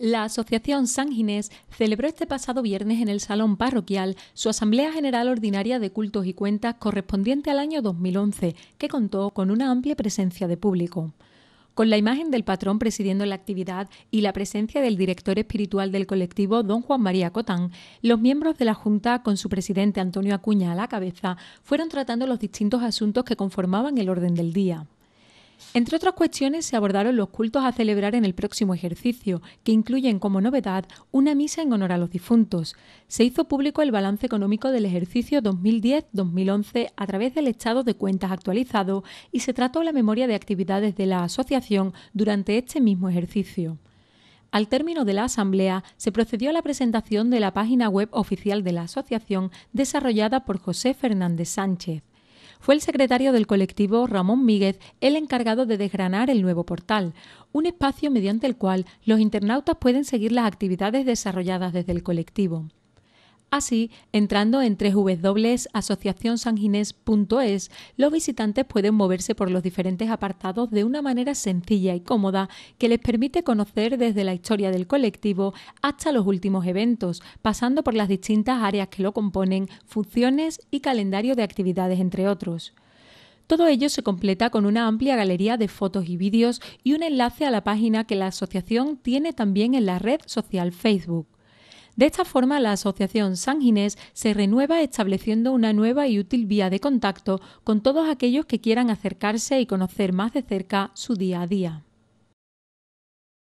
La Asociación San Ginés celebró este pasado viernes en el Salón Parroquial su Asamblea General Ordinaria de Cultos y Cuentas correspondiente al año 2011, que contó con una amplia presencia de público. Con la imagen del patrón presidiendo la actividad y la presencia del director espiritual del colectivo, don Juan María Cotán, los miembros de la Junta, con su presidente Antonio Acuña a la cabeza, fueron tratando los distintos asuntos que conformaban el orden del día. Entre otras cuestiones, se abordaron los cultos a celebrar en el próximo ejercicio, que incluyen como novedad una misa en honor a los difuntos. Se hizo público el balance económico del ejercicio 2010-2011 a través del estado de cuentas actualizado y se trató la memoria de actividades de la asociación durante este mismo ejercicio. Al término de la asamblea, se procedió a la presentación de la página web oficial de la asociación desarrollada por José Fernández Sánchez. Fue el secretario del colectivo Ramón Míguez el encargado de desgranar el nuevo portal, un espacio mediante el cual los internautas pueden seguir las actividades desarrolladas desde el colectivo. Así, entrando en www.asociacion.sanginés.es, los visitantes pueden moverse por los diferentes apartados de una manera sencilla y cómoda que les permite conocer desde la historia del colectivo hasta los últimos eventos, pasando por las distintas áreas que lo componen, funciones y calendario de actividades, entre otros. Todo ello se completa con una amplia galería de fotos y vídeos y un enlace a la página que la asociación tiene también en la red social Facebook. De esta forma, la Asociación San Ginés se renueva estableciendo una nueva y útil vía de contacto con todos aquellos que quieran acercarse y conocer más de cerca su día a día.